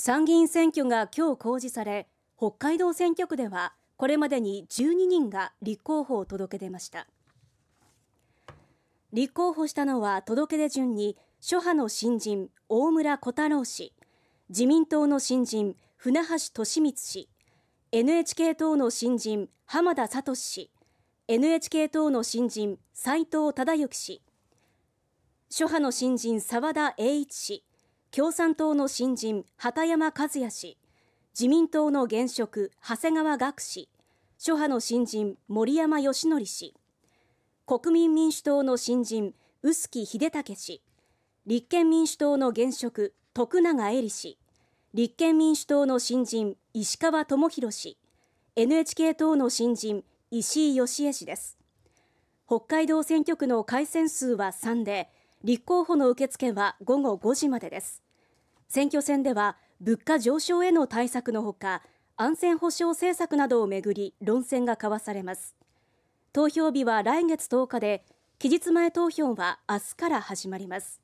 参議院選挙が今日公示され北海道選挙区ではこれまでに12人が立候補を届け出ました立候補したのは届け出順に諸派の新人大村小太郎氏自民党の新人船橋俊光氏 NHK 党の新人浜田聡氏 NHK 党の新人斉藤忠之氏諸派の新人澤田栄一氏共産党の新人畑山和也氏自民党の現職長谷川学氏諸派の新人森山義則氏国民民主党の新人臼木秀武氏立憲民主党の現職徳永恵里氏立憲民主党の新人石川智弘氏 NHK 党の新人石井義恵氏です北海道選挙区の改選数は3で立候補の受付は午後5時までです選挙戦では物価上昇への対策のほか安全保障政策などをめぐり論戦が交わされます投票日は来月10日で期日前投票は明日から始まります